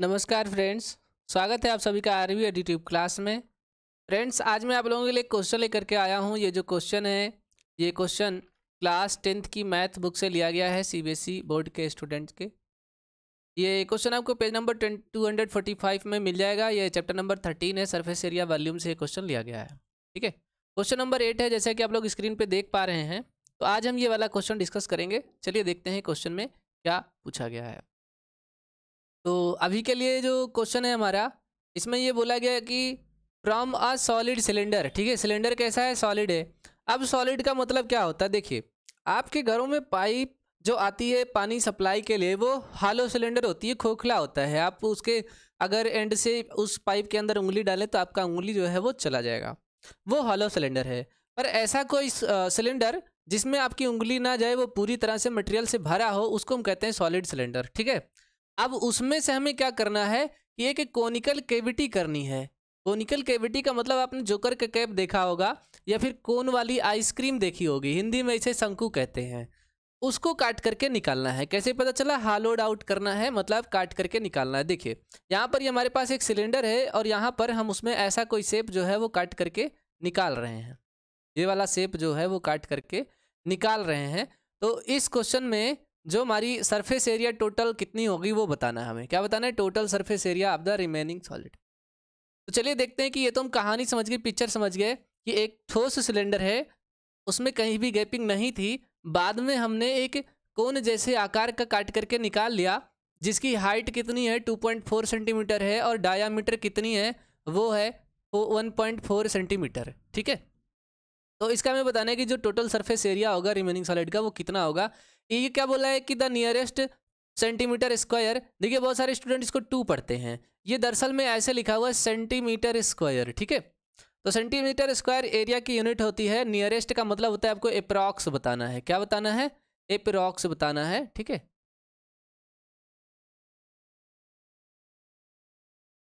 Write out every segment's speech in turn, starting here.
नमस्कार फ्रेंड्स स्वागत है आप सभी का आरवी एडिटिव क्लास में फ्रेंड्स आज मैं आप लोगों के लिए क्वेश्चन लेकर के आया हूँ ये जो क्वेश्चन है ये क्वेश्चन क्लास टेंथ की मैथ बुक से लिया गया है सीबीएसई बोर्ड e के स्टूडेंट के ये क्वेश्चन आपको page number two hundred forty five में मिल जाएगा ये चैप्टर नंबर थर्टीन है सर्फेस एरिया वॉल्यूम से ये क्वेश्चन लिया गया है ठीक है क्वेश्चन नंबर एट है जैसे कि आप लोग स्क्रीन पर देख पा रहे हैं तो आज हम ये वाला क्वेश्चन डिस्कस करेंगे चलिए देखते हैं क्वेश्चन में क्या पूछा गया है तो अभी के लिए जो क्वेश्चन है हमारा इसमें ये बोला गया कि फ्रॉम अ सॉलिड सिलेंडर ठीक है सिलेंडर कैसा है सॉलिड है अब सॉलिड का मतलब क्या होता है देखिए आपके घरों में पाइप जो आती है पानी सप्लाई के लिए वो हालो सिलेंडर होती है खोखला होता है आप उसके अगर एंड से उस पाइप के अंदर उंगली डालें तो आपका उंगली जो है वो चला जाएगा वो हालो सिलेंडर है पर ऐसा कोई सिलेंडर जिसमें आपकी उंगली ना जाए वो पूरी तरह से मटेरियल से भरा हो उसको हम कहते हैं सॉलिड सिलेंडर ठीक है अब उसमें से हमें क्या करना है कि एक कोनिकल केविटी करनी है कोनिकल केविटी का मतलब आपने जोकर का कैप देखा होगा या फिर कोन वाली आइसक्रीम देखी होगी हिंदी में इसे शंकु कहते हैं उसको काट करके निकालना है कैसे पता चला हालोड आउट करना है मतलब काट करके निकालना है देखिए यहाँ पर ये हमारे पास एक सिलेंडर है और यहाँ पर हम उसमें ऐसा कोई सेप जो है वो काट करके निकाल रहे हैं ये वाला सेप जो है वो काट करके निकाल रहे हैं तो इस क्वेश्चन में जो हमारी सरफेस एरिया टोटल कितनी होगी वो बताना है हमें क्या बताना है total surface area of the remaining solid तो चलिए देखते हैं कि ये तो हम कहानी समझ गए पिक्चर समझ गए कि एक ठोस सिलेंडर है उसमें कहीं भी गैपिंग नहीं थी बाद में हमने एक कोन जैसे आकार का काट करके निकाल लिया जिसकी हाइट कितनी है 2.4 सेंटीमीटर है और डायामीटर कितनी है वो है 1.4 सेंटीमीटर ठीक है तो इसका हमें बताना है कि जो टोटल सरफेस एरिया होगा रिमेनिंग सॉलिड का वो कितना होगा ये क्या बोला है कि द नियरेस्ट सेंटीमीटर स्क्वायर देखिए बहुत सारे स्टूडेंट इसको टू पढ़ते हैं ये दरअसल में ऐसे लिखा हुआ है सेंटीमीटर स्क्वायर ठीक है तो सेंटीमीटर स्क्वायर एरिया की यूनिट होती है नियरेस्ट का मतलब होता है आपको अप्रॉक्स बताना है क्या बताना है अप्रॉक्स बताना है ठीक है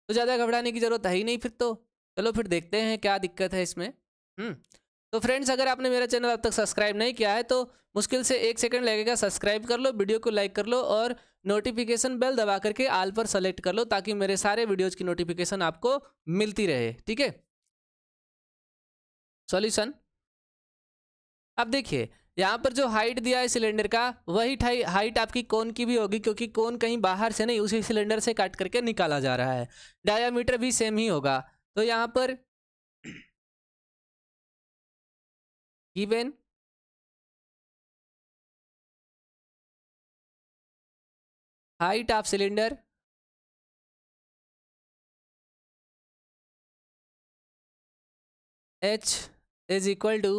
तो ज़्यादा घबराने की ज़रूरत है ही नहीं फिर तो चलो फिर देखते हैं क्या दिक्कत है इसमें हम्म तो फ्रेंड्स अगर आपने मेरा चैनल अब तक सब्सक्राइब नहीं किया है तो मुश्किल से एक सेकंड लगेगा सब्सक्राइब कर लो वीडियो को लाइक कर लो और नोटिफिकेशन बेल दबा करके आल पर सेलेक्ट कर लो ताकि मेरे सारे वीडियोज़ की नोटिफिकेशन आपको मिलती रहे ठीक है सॉल्यूशन अब देखिए यहाँ पर जो हाइट दिया है सिलेंडर का वही हाइट आपकी कोन की भी होगी क्योंकि कोन कहीं बाहर से नहीं उसी सिलेंडर से काट करके निकाला जा रहा है डायामीटर भी सेम ही होगा तो यहाँ पर given height of cylinder h is equal to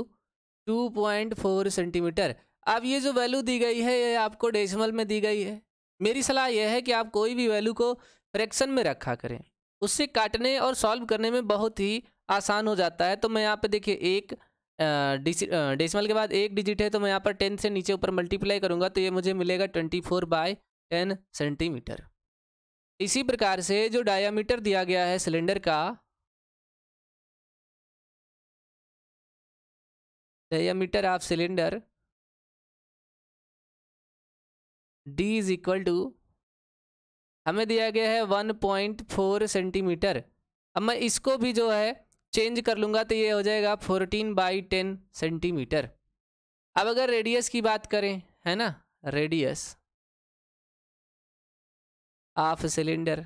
2.4 point four centimetre अब ये जो वैल्यू दी गई है ये आपको डेसिमल में दी गई है मेरी सलाह यह है कि आप कोई भी वैल्यू को फ्रैक्शन में रखा करें उससे काटने और सॉल्व करने में बहुत ही आसान हो जाता है तो मैं यहाँ पे देखिए एक डेसिमल के बाद एक डिजिट है तो मैं यहाँ पर टेन से नीचे ऊपर मल्टीप्लाई करूँगा तो ये मुझे मिलेगा twenty four by ten centimetre इसी प्रकार से जो डायामीटर दिया गया है सिलेंडर का diameter of cylinder D is equal to हमें दिया गया है वन पॉइंट फोर सेंटीमीटर अब मैं इसको भी जो है चेंज कर लूँगा तो ये हो जाएगा फोर्टीन बाई टेन सेंटीमीटर अब अगर रेडियस की बात करें है ना रेडियस ऑफ सिलेंडर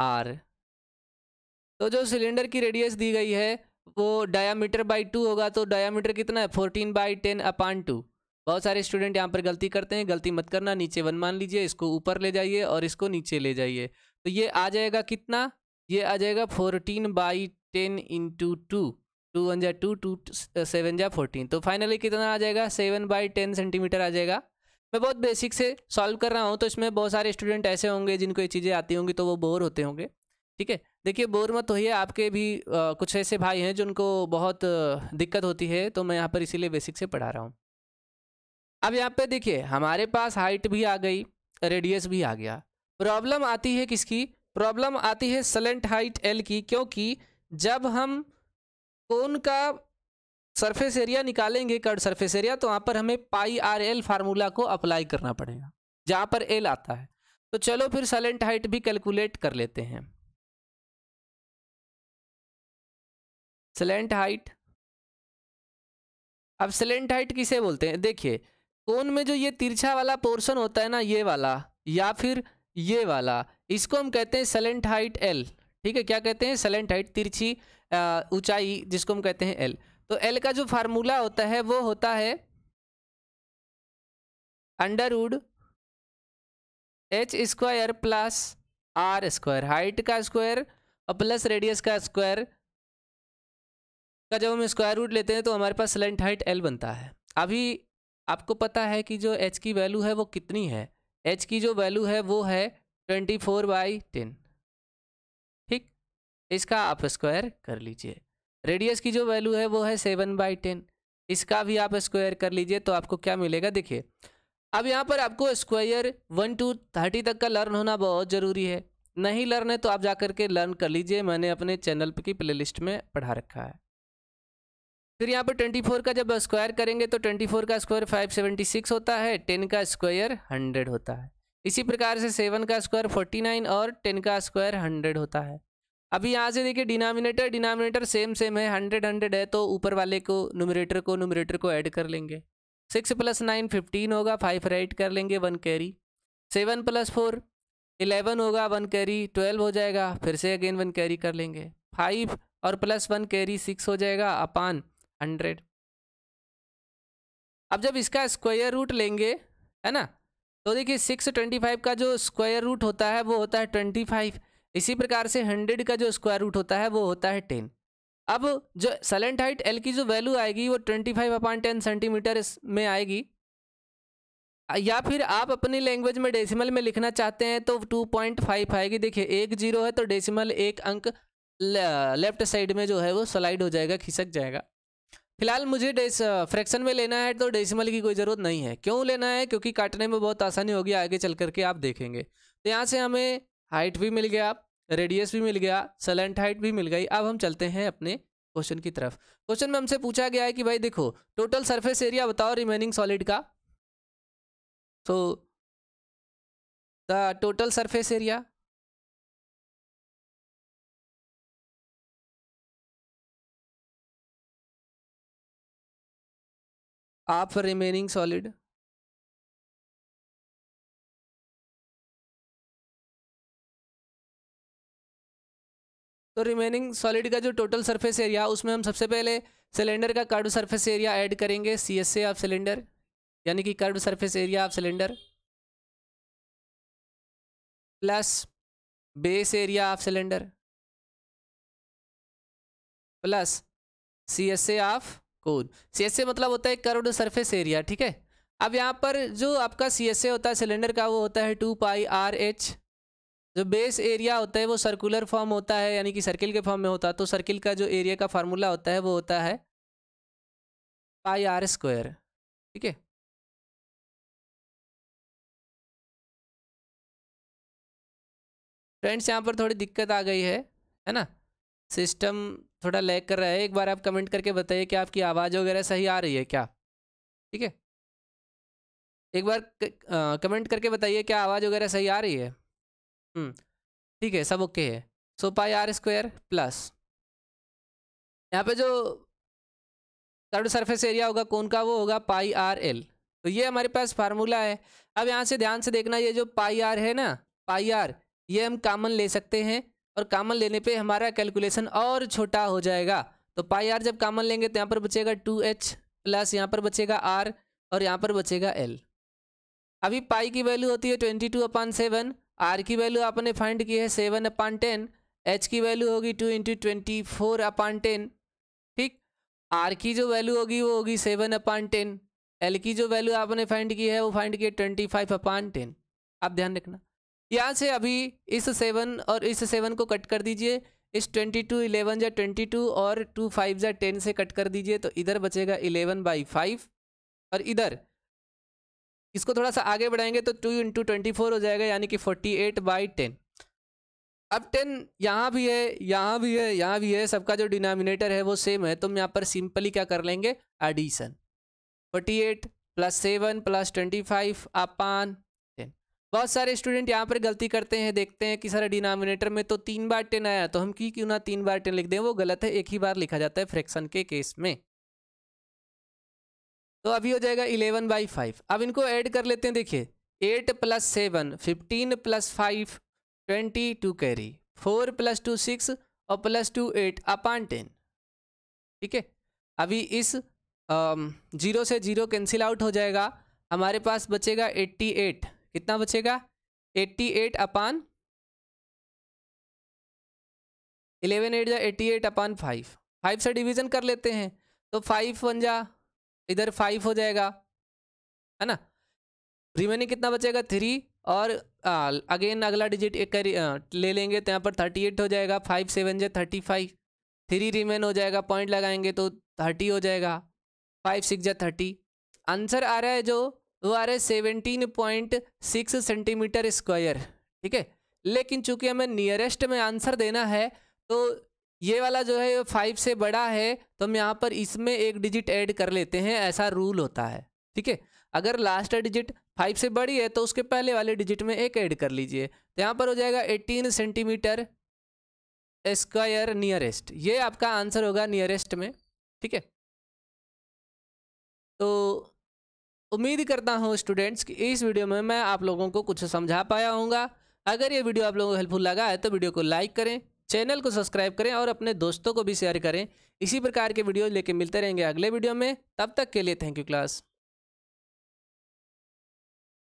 आर तो जो सिलेंडर की रेडियस दी गई है वो डायामीटर बाई टू होगा तो डायामीटर कितना है fourteen by ten upon two बहुत सारे स्टूडेंट यहाँ पर गलती करते हैं गलती मत करना नीचे वन मान लीजिए इसको ऊपर ले जाइए और इसको नीचे ले जाइए तो ये आ जाएगा कितना ये आ जाएगा fourteen by ten into two two one जा टू टू सेवन जा फोर्टीन तो फाइनली कितना आ जाएगा सेवन बाई टेन सेंटीमीटर आ जाएगा मैं बहुत बेसिक से सॉल्व कर रहा हूँ तो इसमें बहुत सारे स्टूडेंट ऐसे होंगे जिनको ये चीज़ें आती होंगी तो वो बोर होते होंगे ठीक है देखिए बोर मत होइए आपके भी आ, कुछ ऐसे भाई हैं जिनको बहुत दिक्कत होती है तो मैं यहाँ पर इसीलिए बेसिक से पढ़ा रहा हूँ अब यहाँ पे देखिए हमारे पास हाइट भी आ गई रेडियस भी आ गया प्रॉब्लम आती है किसकी प्रॉब्लम आती है सलेंट हाइट एल की क्योंकि जब हम कोन का सरफेस एरिया निकालेंगे कर्ड सरफेस एरिया तो वहाँ पर हमें पाई आर एल फार्मूला को अप्लाई करना पड़ेगा जहाँ पर एल आता है तो चलो फिर सलेंट हाइट भी कैलकुलेट कर लेते हैं सलेंट हाइट अब सलेंट हाइट किसे बोलते हैं देखिए कोन में जो ये तिरछा वाला पोर्शन होता है ना ये वाला या फिर ये वाला इसको हम कहते हैं सलेंट हाइट एल ठीक है क्या कहते हैं सलेंट हाइट तिरछी ऊंचाई जिसको हम कहते हैं एल तो एल का जो फार्मूला होता है वो होता है under root H square plus R square height का स्क्वायर और प्लस रेडियस का स्क्वायर का जब हम स्क्वायर रूट लेते हैं तो हमारे पास सेलेंट हाइट एल बनता है अभी आपको पता है कि जो एच की वैल्यू है वो कितनी है एच की जो वैल्यू है वो है ट्वेंटी फोर बाई टेन ठीक इसका आप स्क्वायर कर लीजिए रेडियस की जो वैल्यू है वो है सेवन बाई टेन इसका भी आप स्क्वायर कर लीजिए तो आपको क्या मिलेगा देखिए अब यहाँ पर आपको स्क्वायर वन टू थर्टी तक का लर्न होना बहुत ज़रूरी है नहीं लर्न है तो आप जा करके लर्न कर लीजिए मैंने अपने चैनल की प्ले में पढ़ा रखा है फिर यहाँ पर 24 का जब स्क्वायर करेंगे तो 24 का स्क्वायर 576 होता है 10 का स्क्वायर 100 होता है इसी प्रकार से 7 का स्क्वायर 49 और 10 का स्क्वायर 100 होता है अभी यहाँ से देखिए डिनोमिनेटर डिनामिनेटर सेम सेम है हंड्रेड हंड्रेड है तो ऊपर वाले को नोमिनेटर को नोमिनेटर को ऐड कर लेंगे सिक्स प्लस नाइन फिफ्टीन होगा फाइव राइट कर लेंगे one carry seven plus four eleven होगा वन कैरी ट्वेल्व हो जाएगा फिर से अगेन वन कैरी कर लेंगे फाइव और प्लस वन कैरी सिक्स हो जाएगा अपान हंड्रेड अब जब इसका स्क्वायर रूट लेंगे है ना तो देखिए सिक्स ट्वेंटी फाइव का जो स्क्वायर रूट होता है वो होता है ट्वेंटी फाइव इसी प्रकार से हंड्रेड का जो स्क्वायर रूट होता है वो होता है टेन अब जो सलेंट हाइट एल की जो वैल्यू आएगी वो twenty five upon ten centimetre में आएगी या फिर आप अपनी लैंग्वेज में डेसिमल में लिखना चाहते हैं तो टू पॉइंट फाइव आएगी देखिए एक जीरो है तो डेसिमल एक अंक लेफ्ट साइड में जो है वो स्लाइड हो जाएगा खिसक जाएगा फिलहाल मुझे फ्रैक्शन में लेना है तो डेसिमल की कोई ज़रूरत नहीं है क्यों लेना है क्योंकि काटने में बहुत आसानी होगी आगे चल करके आप देखेंगे तो यहाँ से हमें हाइट भी मिल गया रेडियस भी मिल गया सलेंट हाइट भी मिल गई अब हम चलते हैं अपने क्वेश्चन की तरफ क्वेश्चन में हमसे पूछा गया है कि भाई देखो टोटल सरफेस एरिया बताओ रिमेनिंग सॉलिड का so the total surface area half remaining solid तो रिमेनिंग सॉलिड का जो टोटल सरफेस एरिया उसमें हम सबसे पहले सिलेंडर का कर्व सरफेस एरिया ऐड करेंगे सी एस ऑफ सिलेंडर यानी कि curve surface area of cylinder plus base area of cylinder plus C S of cone C S A मतलब होता है कर्व्ड सरफेस एरिया ठीक है अब यहाँ पर जो आपका सी एस ए होता है सिलेंडर का वो होता है टू पाई आर एच जो बेस एरिया होता है वो सर्कुलर फॉर्म होता है यानी कि सर्किल के फॉर्म में होता है तो सर्किल का जो एरिया का फार्मूला होता है वो होता है पाई आर स्क्वायर ठीक है फ्रेंड्स यहाँ पर थोड़ी दिक्कत आ गई है है ना सिस्टम थोड़ा लैग कर रहा है एक बार आप कमेंट करके बताइए कि आपकी आवाज़ वगैरह सही आ रही है क्या ठीक है एक बार कमेंट करके बताइए क्या आवाज़ वगैरह सही आ रही है हम्म, ठीक है सब ओके है so pi R square plus यहाँ पे जो थर्ड सरफेस एरिया होगा कौन का वो होगा पाई आर एल तो ये हमारे पास फार्मूला है अब यहाँ से ध्यान से देखना ये जो पाई आर है ना पाई आर ये हम कामन ले सकते हैं और कामन लेने पे हमारा कैलकुलेशन और छोटा हो जाएगा तो पाई आर जब कामन लेंगे तो यहाँ पर बचेगा टू एच प्लस यहाँ पर बचेगा आर और यहाँ पर बचेगा एल अभी पाई की वैल्यू होती है twenty two upon seven R की वैल्यू आपने फाइंड की है सेवन अपान टेन एच की वैल्यू होगी two into twenty four upon ten ठीक आर की जो वैल्यू होगी वो होगी सेवन अपान टेन एल की जो वैल्यू आपने फाइंड की है वो फाइंड की है ट्वेंटी फाइव अपान टेन आप ध्यान रखना यहाँ से अभी इस सेवन और इस सेवन को कट कर दीजिए इस ट्वेंटी टू इलेवन या ट्वेंटी टू और टू फाइव या टेन से कट कर दीजिए तो इधर बचेगा इलेवन बाई फाइव और इधर इसको थोड़ा सा आगे बढ़ाएंगे तो टू इंटू ट्वेंटी फोर हो जाएगा यानी कि फोर्टी एट बाई टेन अब टेन यहाँ भी है यहाँ भी है यहाँ भी है सबका जो डिनोमिनेटर है वो सेम है तो हम यहाँ पर सिंपली क्या कर लेंगे addition forty eight plus seven plus twenty five upon बहुत सारे स्टूडेंट यहाँ पर गलती करते हैं देखते हैं कि सारा डिनोमिनेटर में तो तीन बार टेन आया तो हम की क्यों ना तीन बार टेन लिख दें वो गलत है एक ही बार लिखा जाता है फ्रैक्शन के केस में तो अभी हो जाएगा इलेवन बाई फाइव अब इनको ऐड कर लेते हैं देखिए eight plus seven fifteen plus five twenty two carry four plus two six और plus two eight upon ten ठीक है अभी इस जीरो से जीरो कैंसिल आउट हो जाएगा हमारे पास बचेगा एट्टी एट कितना बचेगा eighty eight upon eleven eight जा eighty eight upon five five से डिवीजन कर लेते हैं तो फाइव बन जा इधर फाइव हो जाएगा है ना रिमेनिंग कितना बचेगा थ्री और आ, अगेन अगला डिजिट एक कर ले लेंगे तो यहाँ पर थर्टी एट हो जाएगा फाइव सेवन जे थर्टी फाइव थ्री रिमेन हो जाएगा पॉइंट लगाएंगे तो थर्टी हो जाएगा फाइव सिक्स या थर्टी आंसर आ रहा है जो वो आ रहे seventeen point six centimetre square ठीक है लेकिन चूंकि हमें नियरेस्ट में आंसर देना है तो ये वाला जो है फाइव से बड़ा है तो हम यहाँ पर इसमें एक डिजिट ऐड कर लेते हैं ऐसा रूल होता है ठीक है अगर लास्ट डिजिट फाइव से बड़ी है तो उसके पहले वाले डिजिट में एक ऐड कर लीजिए तो यहाँ पर हो जाएगा एटीन सेंटीमीटर स्क्वायर नियरेस्ट ये आपका आंसर होगा नियरेस्ट में ठीक है तो उम्मीद करता हूँ स्टूडेंट्स कि इस वीडियो में मैं आप लोगों को कुछ समझा पाया हूँगा अगर ये वीडियो आप लोगों को हेल्पफुल लगा है तो वीडियो को लाइक करें चैनल को सब्सक्राइब करें और अपने दोस्तों को भी शेयर करें इसी प्रकार के वीडियो लेके मिलते रहेंगे अगले वीडियो में तब तक के लिए थैंक यू क्लास